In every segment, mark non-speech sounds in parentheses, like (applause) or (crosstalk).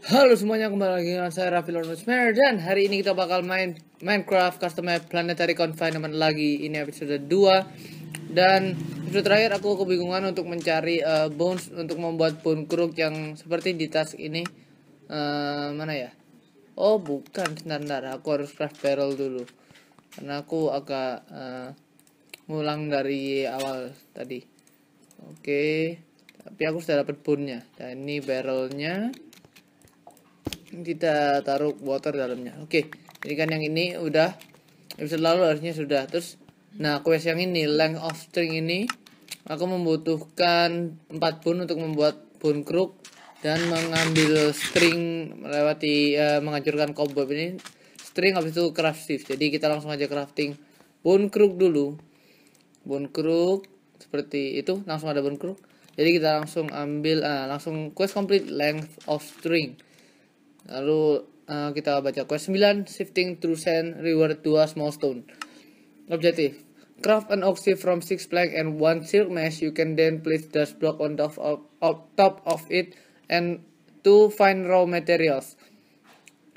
Halo semuanya, kembali lagi dengan saya Raffi Lornusmer Dan hari ini kita bakal main Minecraft Custom Map Planetary Confinement lagi Ini episode 2 Dan episode terakhir aku kebingungan untuk mencari uh, bones Untuk membuat bone crook yang seperti di task ini uh, Mana ya? Oh bukan, standar Aku harus craft barrel dulu Karena aku agak uh, ngulang dari awal tadi Oke okay. Tapi aku sudah dapat bone-nya Dan ini barrelnya nya kita taruh water dalamnya oke okay. jadi kan yang ini udah episode lalu harusnya sudah terus nah quest yang ini length of string ini aku membutuhkan 4 bone untuk membuat bone crook dan mengambil string melewati uh, menghancurkan cobweb ini string habis itu craft shift jadi kita langsung aja crafting bone crook dulu bone crook seperti itu langsung ada bone crook jadi kita langsung ambil uh, langsung quest complete length of string Lalu uh, kita baca quest 9 shifting through sand reward 2 small stone. objektif Craft an oxy from 6 plank and 1 silk mesh. You can then place dust block on top of, top of it and to fine raw materials.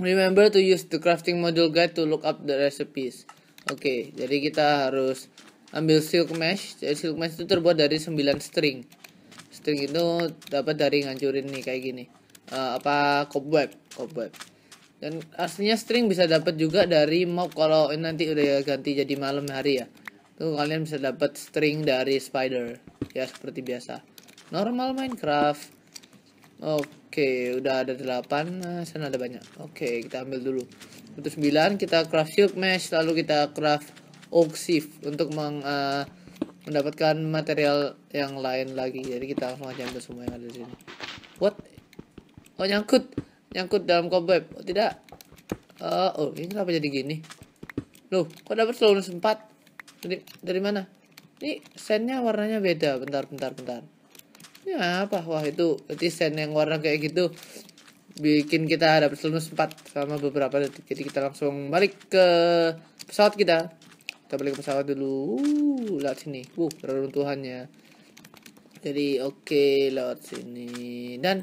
Remember to use the crafting module guide to look up the recipes. Oke, okay, jadi kita harus ambil silk mesh. Jadi silk mesh itu terbuat dari 9 string. String itu dapat dari ngancurin nih kayak gini uh, apa cobweb cobweb dan aslinya string bisa dapat juga dari mob kalau nanti udah ganti jadi malam hari ya tuh kalian bisa dapat string dari spider ya seperti biasa normal minecraft oke okay, udah ada delapan nah, sana ada banyak oke okay, kita ambil dulu untuk 9 kita craft silk mesh lalu kita craft oak sieve untuk meng, uh, mendapatkan material yang lain lagi jadi kita langsung aja ambil semua yang ada di sini what Oh nyangkut, nyangkut dalam cobweb. Oh, tidak. Uh, oh ini kenapa jadi gini? Loh, kok dapat seluruh sempat? Dari, dari mana? Ini sandnya warnanya beda. Bentar, bentar, bentar. Ini apa? Wah itu berarti sen yang warna kayak gitu bikin kita dapat seluruh sempat selama beberapa detik. Jadi kita langsung balik ke pesawat kita. Kita balik ke pesawat dulu. Uh, lihat sini. Wuh reruntuhannya. Jadi oke, okay, lewat sini. Dan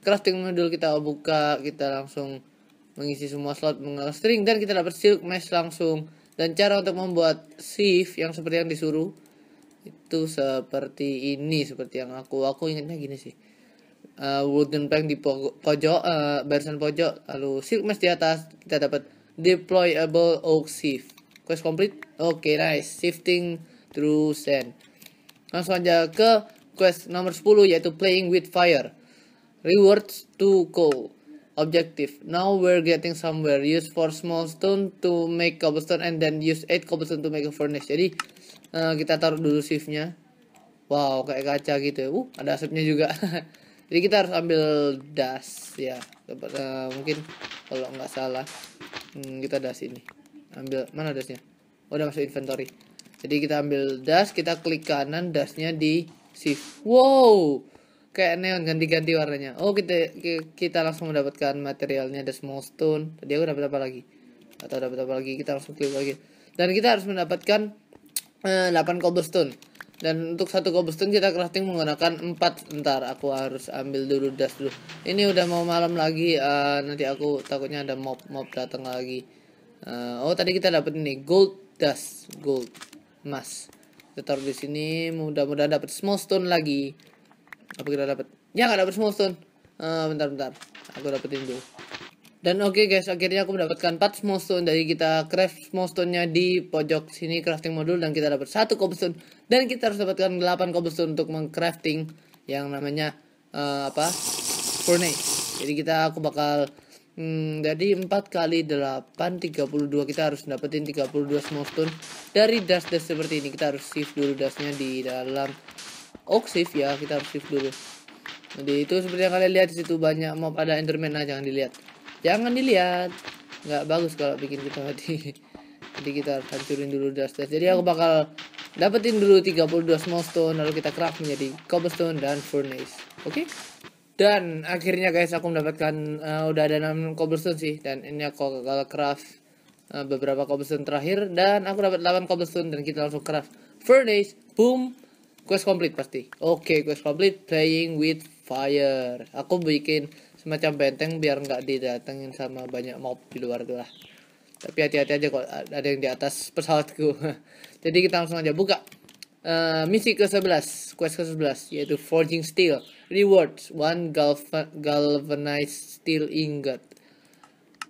crafting module kita buka kita langsung mengisi semua slot menggunakan string dan kita dapat silk mesh langsung dan cara untuk membuat sieve yang seperti yang disuruh itu seperti ini seperti yang aku aku ingatnya gini sih uh, wooden plank di po pojok uh, barisan pojok lalu silk mesh di atas kita dapat deployable oak sieve. quest complete oke okay, nice shifting through sand langsung aja ke quest nomor 10 yaitu playing with fire Rewards to go. Objective. Now we're getting somewhere. Use four small stone to make cobblestone and then use eight cobblestone to make a furnace. Jadi uh, kita taruh dulu shiftnya. Wow, kayak kaca gitu. Uh, ada asapnya juga. (laughs) Jadi kita harus ambil das ya. Uh, mungkin kalau nggak salah hmm, kita das ini. Ambil mana dasnya? Oh, udah masuk inventory. Jadi kita ambil das, kita klik kanan dasnya di shift. Wow, kayak neon ganti-ganti warnanya oh kita kita langsung mendapatkan materialnya ada small stone tadi aku dapat apa lagi atau dapat apa lagi kita langsung klik lagi dan kita harus mendapatkan eh, 8 cobblestone dan untuk satu cobblestone kita crafting menggunakan 4 ntar aku harus ambil dulu das dulu ini udah mau malam lagi uh, nanti aku takutnya ada mob mob datang lagi uh, oh tadi kita dapat ini gold dust gold emas kita taruh di sini mudah-mudahan dapat small stone lagi apa kita dapat ya nggak dapat small stone uh, ah, bentar bentar aku dapetin dulu dan oke okay guys akhirnya aku mendapatkan 4 small stone dari kita craft small stone nya di pojok sini crafting modul dan kita dapat satu cobblestone dan kita harus dapatkan 8 cobblestone untuk mengcrafting yang namanya uh, apa furnace jadi kita aku bakal hmm, jadi 4 kali 8 32 kita harus dapetin 32 small stone dari dust dust seperti ini kita harus shift dulu dustnya di dalam oh shift ya kita harus shift dulu jadi itu seperti yang kalian lihat di situ banyak mau pada enderman aja nah, jangan dilihat jangan dilihat nggak bagus kalau bikin kita mati (laughs) jadi kita hancurin dulu dust jadi aku bakal dapetin dulu 32 small stone lalu kita craft menjadi cobblestone dan furnace oke okay? dan akhirnya guys aku mendapatkan uh, udah ada 6 cobblestone sih dan ini aku gagal craft uh, beberapa cobblestone terakhir dan aku dapat 8 cobblestone dan kita langsung craft furnace boom quest complete pasti oke okay, quest complete playing with fire aku bikin semacam benteng biar nggak didatengin sama banyak mob di luar tuh lah tapi hati-hati aja kok ada yang di atas pesawatku (laughs) jadi kita langsung aja buka uh, misi ke-11 quest ke-11 yaitu forging steel rewards one galvan galvanized steel ingot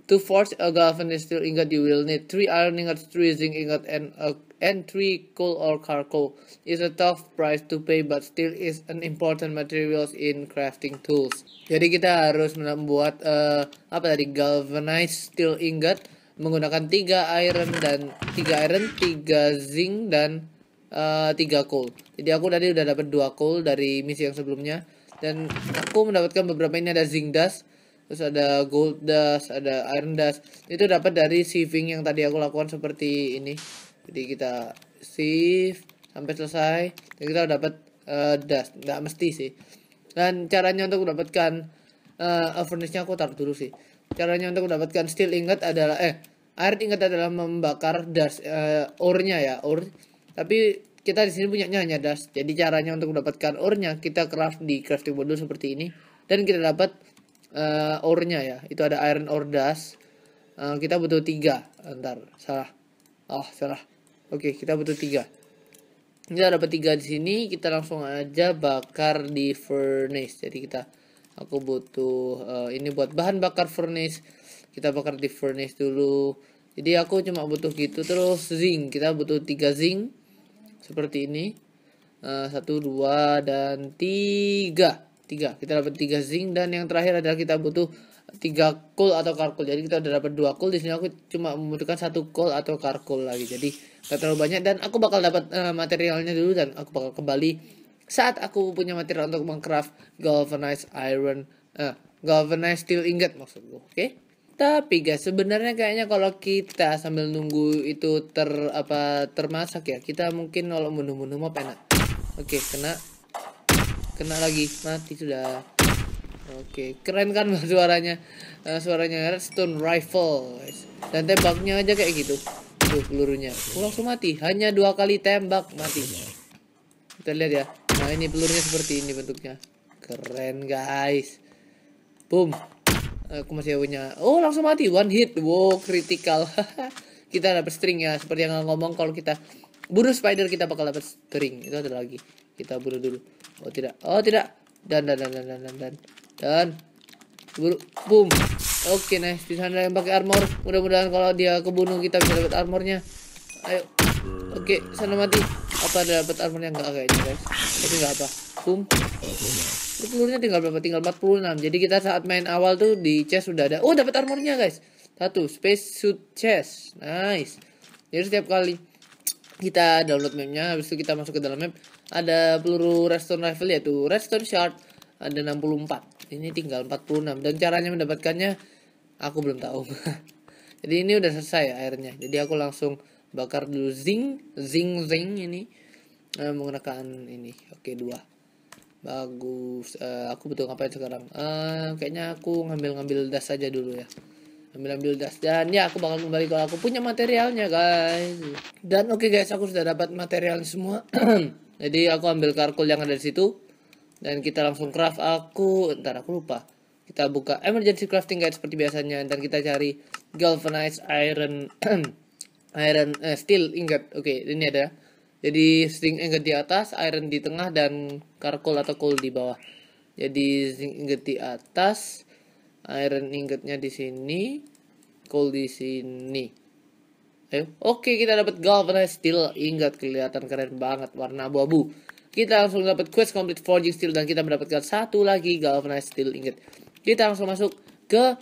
to forge a galvanized steel ingot you will need three iron ingots three zinc ingot and a entry 3 coal or charcoal is a tough price to pay but still is an important materials in crafting tools. Jadi kita harus membuat uh, apa tadi galvanized steel ingot menggunakan 3 iron dan 3 iron, 3 zinc dan uh, eh, 3 coal. Jadi aku tadi udah dapat 2 coal dari misi yang sebelumnya dan aku mendapatkan beberapa ini ada zinc dust terus ada gold dust, ada iron dust. Itu dapat dari sieving yang tadi aku lakukan seperti ini jadi kita shift sampai selesai jadi kita dapat uh, eh, dust nggak mesti sih dan caranya untuk mendapatkan uh, eh, eh, furnace-nya aku taruh dulu sih caranya untuk mendapatkan steel ingat adalah eh air ingat adalah membakar dust uh, ore-nya ya ore tapi kita di sini punyanya hanya dust jadi caranya untuk mendapatkan ore-nya kita craft di crafting board seperti ini dan kita dapat uh, ore-nya ya itu ada iron ore dust uh, kita butuh tiga ntar salah oh salah Oke, kita butuh tiga. Kita dapat tiga di sini, kita langsung aja bakar di furnace. Jadi kita aku butuh uh, ini buat bahan bakar furnace. Kita bakar di furnace dulu. Jadi aku cuma butuh gitu terus zinc. Kita butuh tiga zinc seperti ini. Uh, satu, dua, dan tiga. Tiga. Kita dapat tiga zinc dan yang terakhir adalah kita butuh tiga coal atau charcoal. jadi kita udah dapat dua coal di sini aku cuma membutuhkan satu coal atau charcoal lagi jadi gak terlalu banyak dan aku bakal dapat uh, materialnya dulu dan aku bakal kembali saat aku punya material untuk mengcraft galvanized iron uh, galvanized steel ingot maksud gue oke okay? tapi guys sebenarnya kayaknya kalau kita sambil nunggu itu ter apa termasak ya kita mungkin kalau bunuh-bunuh mah penak oke okay, kena kena lagi mati sudah oke okay. keren kan (laughs) suaranya uh, suaranya redstone rifle guys. dan tembaknya aja kayak gitu tuh pelurunya langsung mati hanya dua kali tembak mati kita lihat ya nah ini pelurunya seperti ini bentuknya keren guys boom aku masih punya oh langsung mati one hit wow critical (laughs) kita dapat string ya seperti yang ngomong kalau kita bunuh spider kita bakal dapat string itu ada lagi kita bunuh dulu oh tidak oh tidak dan dan dan dan dan dan dan buru boom Oke, nice. Bisa ada yang pakai armor. Mudah-mudahan kalau dia kebunuh kita bisa dapat armornya. Ayo. Oke, sana mati. Apa ada dapat armornya enggak kayaknya, guys? Tapi enggak apa. Boom. Pelurunya tinggal berapa? Tinggal 46. Jadi kita saat main awal tuh di chest sudah ada. Oh, dapat armornya, guys. Satu, space suit chest. Nice. Jadi setiap kali kita download mapnya habis itu kita masuk ke dalam map ada peluru redstone rifle yaitu redstone shard ada 64 ini tinggal 46 dan caranya mendapatkannya aku belum tahu (laughs) jadi ini udah selesai airnya jadi aku langsung bakar dulu zing zing zing ini eh, menggunakan ini oke dua bagus eh, aku butuh ngapain sekarang eh, kayaknya aku ngambil ngambil das saja dulu ya ambil ambil das dan ya aku bakal kembali kalau aku punya materialnya guys dan oke okay, guys aku sudah dapat material semua (clears throat) jadi aku ambil karkul yang ada di situ dan kita langsung craft aku ntar aku lupa kita buka emergency crafting guide seperti biasanya dan kita cari galvanized iron (clears throat) iron eh, steel ingat oke okay, ini ada jadi string ingot di atas iron di tengah dan charcoal atau coal di bawah jadi string ingot di atas iron ingatnya di sini coal di sini oke okay, kita dapat galvanized steel ingat kelihatan keren banget warna abu-abu kita langsung dapat quest complete forging steel dan kita mendapatkan satu lagi galvanized steel ingot. Kita langsung masuk ke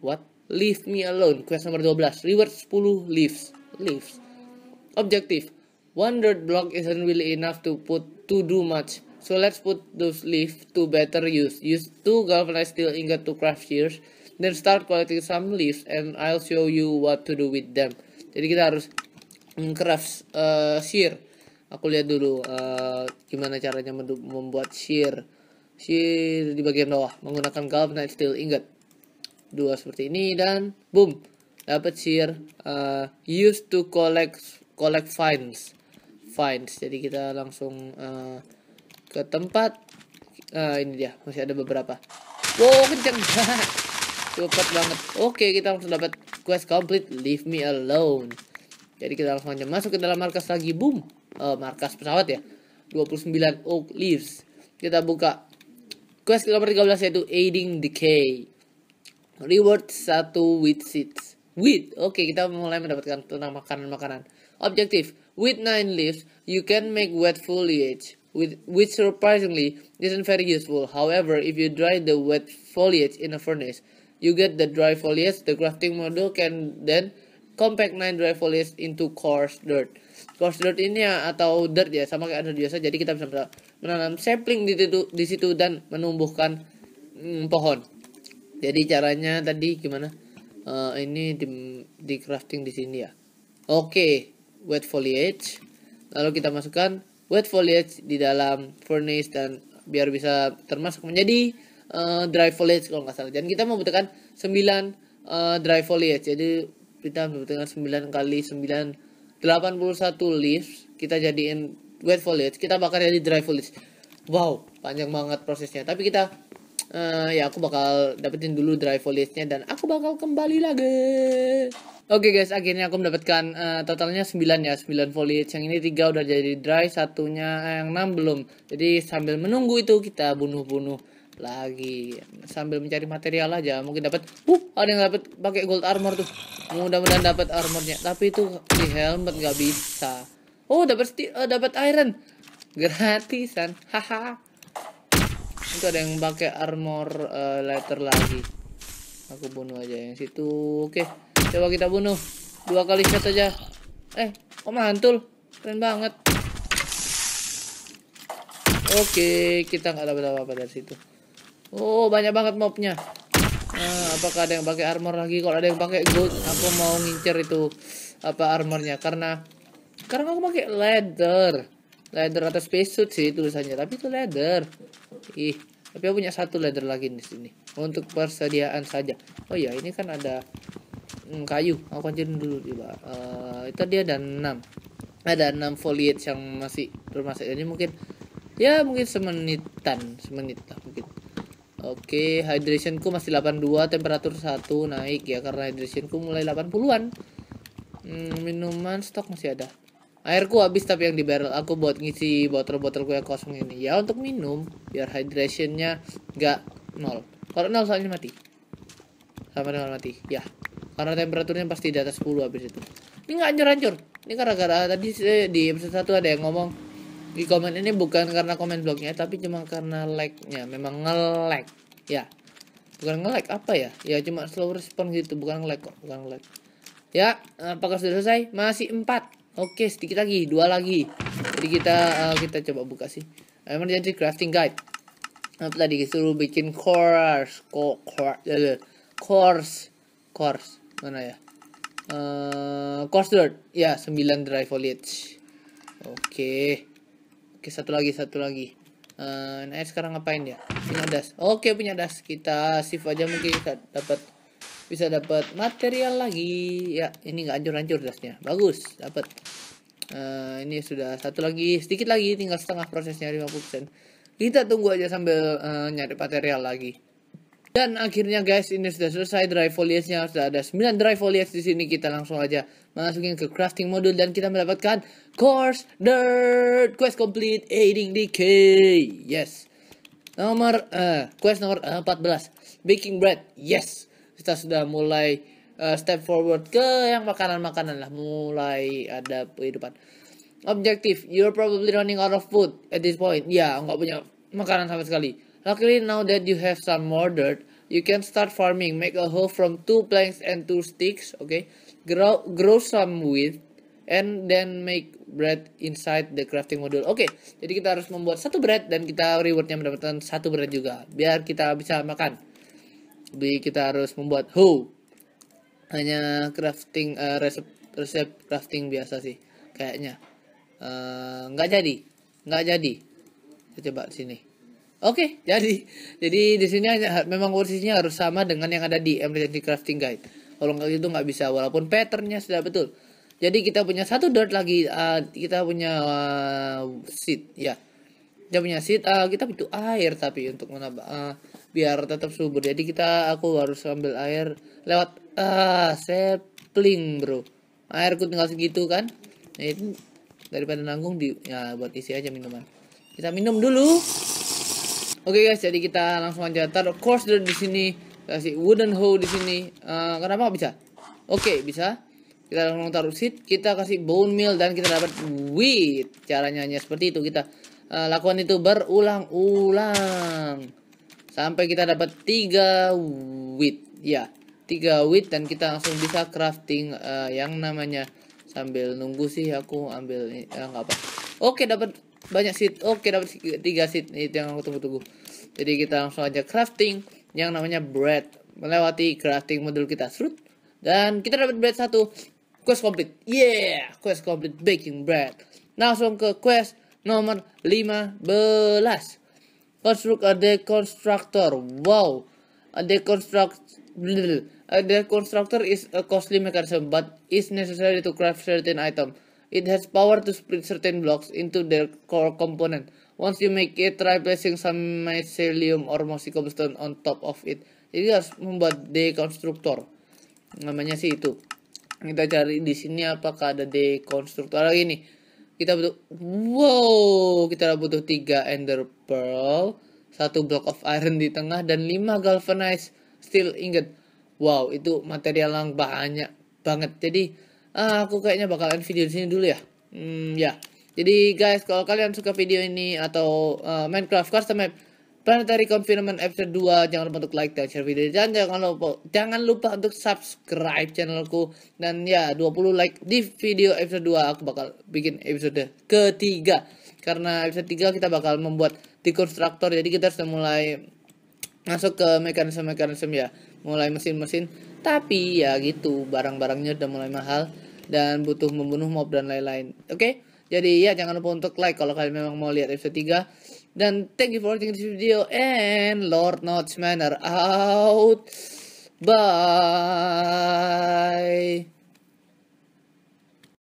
what? Leave me alone. Quest nomor 12. Reward 10 leaves. Leaves. Objective. One dirt block isn't really enough to put to do much. So let's put those leaves to better use. Use two galvanized steel ingot to craft shears. Then start collecting some leaves and I'll show you what to do with them. Jadi kita harus mm, craft uh, shear aku lihat dulu uh, gimana caranya membuat shear shear di bagian bawah menggunakan galvanized steel ingot dua seperti ini dan boom dapat shear uh, used to collect collect fines fines jadi kita langsung uh, ke tempat uh, ini dia masih ada beberapa wow kenceng (laughs) cepet banget oke okay, kita langsung dapat quest complete leave me alone jadi kita langsung aja masuk ke dalam markas lagi boom uh, markas pesawat ya 29 Oak Leaves kita buka quest nomor 13 yaitu aiding decay reward 1 with seeds with oke okay, kita mulai mendapatkan tentang makanan-makanan objektif with 9 leaves you can make wet foliage with, which surprisingly isn't very useful however if you dry the wet foliage in a furnace you get the dry foliage the crafting module can then compact nine drive foliage into coarse dirt. Coarse dirt ini ya, atau dirt ya sama kayak biasa jadi kita bisa menanam sapling di situ di situ dan menumbuhkan mm, pohon. Jadi caranya tadi gimana? Uh, ini di, di crafting di sini ya. Oke, okay. wet foliage. Lalu kita masukkan wet foliage di dalam furnace dan biar bisa termasuk menjadi uh, dry foliage kalau nggak salah. Dan kita membutuhkan 9 uh, eh, dry foliage. Jadi kita dengan 9 kali 9 81 leaves kita jadiin wet foliage kita bakal jadi dry foliage wow panjang banget prosesnya tapi kita uh, ya aku bakal dapetin dulu dry foliage-nya dan aku bakal kembali lagi. Oke okay guys, akhirnya aku mendapatkan uh, totalnya 9 ya, 9 foliage. Yang ini 3 udah jadi dry, satunya yang 6 belum. Jadi sambil menunggu itu kita bunuh-bunuh lagi sambil mencari material aja mungkin dapat uh ada yang dapat pakai gold armor tuh mudah-mudahan dapat armornya tapi itu di helmet nggak bisa oh dapat uh, dapat iron gratisan haha itu ada yang pakai armor uh, eh, letter lagi aku bunuh aja yang situ oke coba kita bunuh dua kali shot aja eh kok mantul keren banget oke kita nggak dapat apa-apa dari situ Oh, banyak banget mobnya. Nah, apakah ada yang pakai armor lagi? Kalau ada yang pakai gold, aku mau ngincer itu apa armornya karena karena aku pakai leather. Leather atau space suit sih tulisannya, tapi itu leather. Ih, tapi aku punya satu leather lagi di sini untuk persediaan saja. Oh ya, ini kan ada hmm, kayu. Aku hancurin dulu tiba. Uh, eh, itu dia ada 6 ada 6 foliage yang masih bermasalah ini mungkin ya mungkin semenitan semenit mungkin Oke, hydrationku masih 82, temperatur 1 naik ya karena hydrationku mulai 80-an. Hmm, minuman stok masih ada. Airku habis tapi yang di barrel aku buat ngisi botol-botolku yang kosong ini. Ya untuk minum, biar hydrationnya nggak nol. Kalau nol soalnya mati. Sama dengan mati, ya. Karena temperaturnya pasti di atas 10 habis itu. Ini nggak hancur-hancur. Ini gara-gara tadi di episode 1 ada yang ngomong di komen ini bukan karena komen blognya tapi cuma karena like nya memang nge like ya bukan nge like apa ya ya cuma slow respon gitu bukan like kok bukan like ya apakah sudah selesai masih empat oke sedikit lagi dua lagi jadi kita uh, kita coba buka sih jadi crafting guide apa tadi disuruh bikin course co course eh, course course mana ya uh, course dirt ya sembilan dry foliage oke okay. Oke, satu lagi, satu lagi. Uh, nah, sekarang ngapain ya? Punya das. Oke, punya das. Kita shift aja mungkin kita dapat bisa dapat material lagi. Ya, ini nggak hancur-hancur dasnya. Bagus, dapat. Uh, ini sudah satu lagi, sedikit lagi tinggal setengah prosesnya 50%. Kita tunggu aja sambil uh, nyari material lagi. Dan akhirnya guys, ini sudah selesai dry foliage-nya. Sudah ada 9 dry foliage di sini. Kita langsung aja masukin ke crafting modul dan kita mendapatkan course dirt quest complete aiding decay. Yes. Nomor uh, quest nomor uh, eh, 14 baking bread. Yes. Kita sudah mulai uh, step forward ke yang makanan-makanan lah. Mulai ada kehidupan. Objektif, you're probably running out of food at this point. Ya, yeah, nggak punya makanan sama sekali Luckily, now that you have some more dirt, you can start farming. Make a hole from two planks and two sticks, okay? Grow, grow some wheat, and then make bread inside the crafting module. okay, jadi kita harus membuat satu bread dan kita rewardnya mendapatkan satu bread juga, biar kita bisa makan. Jadi kita harus membuat hole, Hanya crafting uh, resep resep crafting biasa sih, kayaknya. Uh, nggak jadi, nggak jadi. Kita coba sini. Oke, okay, jadi jadi di sini memang posisinya harus sama dengan yang ada di emergency crafting guide. Kalau nggak gitu nggak bisa, walaupun patternnya sudah betul. Jadi kita punya satu dot lagi, uh, kita punya uh, seed, ya. Kita punya seed, uh, kita butuh air tapi untuk menambah uh, biar tetap subur. Jadi kita aku harus ambil air lewat uh, sapling bro. Airku tinggal segitu kan? Nah, itu daripada nanggung di ya buat isi aja minuman. Kita minum dulu. Oke okay guys, jadi kita langsung aja taruh coaster di sini, kasih wooden hoe di sini. Uh, eh, kenapa bisa? Oke, okay, bisa. Kita langsung taruh seed, kita kasih bone meal dan kita dapat wheat. Caranya hanya seperti itu kita uh, lakukan itu berulang-ulang sampai kita dapat 3 wheat. Ya, 3 wheat dan kita langsung bisa crafting uh, yang namanya sambil nunggu sih aku ambil nggak uh, apa. Oke, okay, dapat banyak seat. Oke, dapat tiga seat itu yang aku tunggu-tunggu jadi kita langsung aja crafting yang namanya bread melewati crafting modul kita serut dan kita dapat bread satu quest complete yeah quest complete baking bread langsung ke quest nomor 15 construct a deconstructor wow a deconstruct a deconstructor is a costly mechanism but is necessary to craft certain item it has power to split certain blocks into their core component Once you make it, try placing some mycelium or mossy cobblestone on top of it. Jadi harus membuat dekonstruktor. Namanya sih itu. Kita cari di sini apakah ada dekonstruktor lagi nih. Kita butuh wow, kita butuh 3 ender pearl, satu block of iron di tengah dan 5 galvanized steel ingot. Wow, itu material yang banyak banget. Jadi, ah, aku kayaknya bakalan video di sini dulu ya. Hmm, ya. Yeah. Jadi guys, kalau kalian suka video ini atau uh, Minecraft Custom Map Planetary Confinement episode 2, jangan lupa untuk like dan share video dan jangan lupa jangan lupa untuk subscribe channelku dan ya 20 like di video episode 2 aku bakal bikin episode ketiga karena episode 3 kita bakal membuat dekonstruktor jadi kita sudah mulai masuk ke mekanisme-mekanisme ya mulai mesin-mesin tapi ya gitu barang-barangnya udah mulai mahal dan butuh membunuh mob dan lain-lain oke okay? Jadi ya jangan lupa untuk like kalau kalian memang mau lihat episode 3. Dan thank you for watching this video and Lord Notch Manor out. Bye.